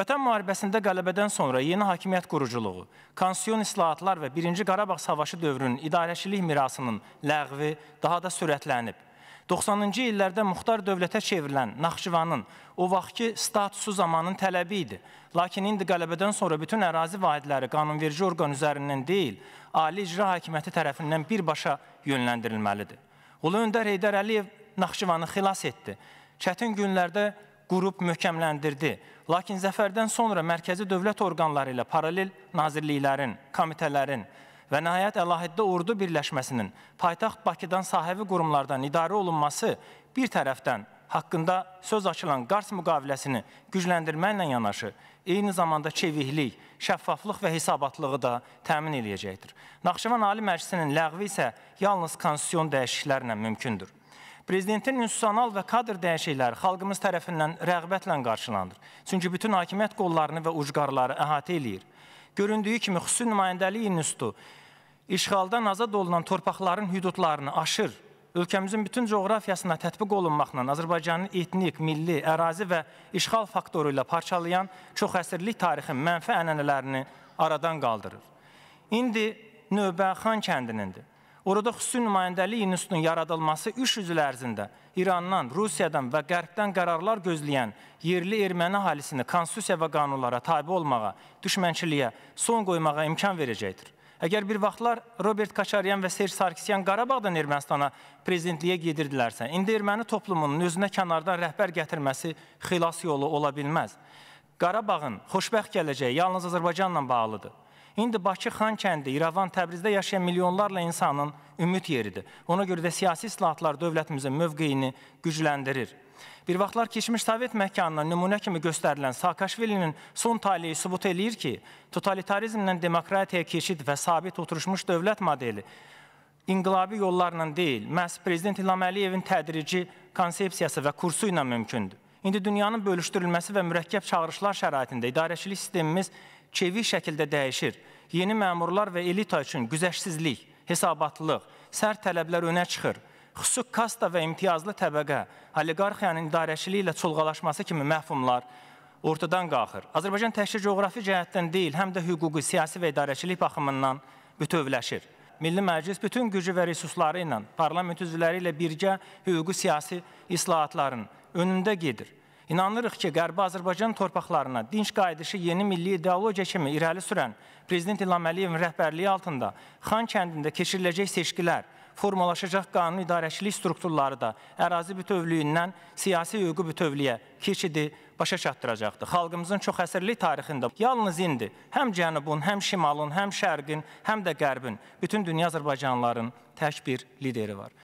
Vətən müharibəsində qələbədən sonra yeni hakimiyyət quruculuğu, konstitusion islahatlar və 1-ci Qarabağ savaşı dövrünün idarəçilik mirasının ləğvi daha da sürətlənib. 90-cı illərdə muxtar dövlətə çevrilən Naxçıvanın o vaxtki statusu zamanın tələbi idi. Lakin indi qələbədən sonra bütün ərazi vahidləri qanunverici orqan üzərindən deyil, Ali İcra Hakimiyyəti tərəfindən birbaşa yönləndirilməlidir. Ulu Öndər Heydər Əliyev Naxçıvanı xilas etdi. Çətin günlərdə qurub möhkəmləndirdi. Lakin zəfərdən sonra mərkəzi dövlət orqanları ilə paralel nazirliklərin, komitələrin və nəhayət əlahiddə ordu birləşməsinin paytaxt Bakıdan sahəvi qurumlardan idarə olunması bir tərəfdən haqqında söz açılan Qars müqaviləsini gücləndirməklə yanaşı, eyni zamanda çeviklik, şəffaflıq və hesabatlığı da təmin edəcəkdir. Naxçıvan Ali Məclisinin ləğvi isə yalnız konstitusion dəyişikliklərlə mümkündür. Prezidentin institusional və kadr dəyişikləri xalqımız tərəfindən rəğbətlə qarşılanır. Çünki bütün hakimiyyət qollarını və ucqarları əhatə eləyir. Göründüyü kimi xüsusi nümayəndəlik institutu işğaldan azad olunan torpaqların hüdudlarını aşır. Ölkəmizin bütün coğrafiyasına tətbiq olunmaqla Azərbaycanın etnik, milli, ərazi və işğal faktoru ilə parçalayan çoxəsrlik tarixin mənfi ənənələrini aradan qaldırır. İndi növbə Xan kəndinindir. Orada xüsusi nümayəndəlik institutunun yaradılması 300 il ərzində İrandan, Rusiyadan və Qərbdən qərarlar gözləyən yerli erməni əhalisini konstitusiya və qanunlara tabe olmağa, düşmənçiliyə son qoymağa imkan verəcəkdir. Əgər bir vaxtlar Robert Kaçaryan və Serj Sarkisyan Qarabağdan Ermənistana prezidentliyə gedirdilərsə, indi erməni toplumunun özünə kənardan rəhbər gətirməsi xilas yolu ola bilməz. Qarabağın xoşbəxt gələcəyi yalnız Azərbaycanla bağlıdır. İndi Bakı Xankəndi, İrəvan, Təbrizdə yaşayan milyonlarla insanın ümid yeridir. Ona görə də siyasi islahatlar dövlətimizin mövqeyini gücləndirir. Bir vaxtlar keçmiş Sovet məkanına nümunə kimi göstərilən Saakaşvilinin son taliyi sübut eləyir ki, totalitarizmdən demokratiyaya keçid və sabit oturuşmuş dövlət modeli inqilabi yollarla deyil, məhz Prezident İlham Əliyevin tədrici konsepsiyası və kursu ilə mümkündür. İndi dünyanın bölüşdürülməsi və mürəkkəb çağırışlar şəraitində idarəçilik sistemimiz kevi şəkildə dəyişir. Yeni məmurlar və elita üçün güzəştsizlik, hesabatlılıq, sərt tələblər önə çıxır. Xüsusi kasta və imtiyazlı təbəqə, oliqarxiyanın idarəçiliyi ilə çulğalaşması kimi məfhumlar ortadan qalxır. Azərbaycan təkcə coğrafi cəhətdən deyil, həm də hüquqi, siyasi və idarəçilik baxımından bütövləşir. Milli Məclis bütün gücü və resursları ilə, parlament üzvləri ilə birgə hüquqi siyasi islahatların önündə gedir. İnanırıq ki, Qərbi Azərbaycan torpaqlarına dinç qayıdışı yeni milli ideologiya kimi irəli sürən Prezident İlham Əliyevin rəhbərliyi altında Xan kəndində keçiriləcək seçkilər, formalaşacaq qanun idarəçilik strukturları da ərazi bütövlüyündən siyasi hüquqi bütövlüyə keçidi başa çatdıracaqdır. Xalqımızın çox əsrli tarixində yalnız indi həm cənubun, həm şimalın, həm şərqin, həm də qərbin bütün dünya Azərbaycanlıların tək bir lideri var.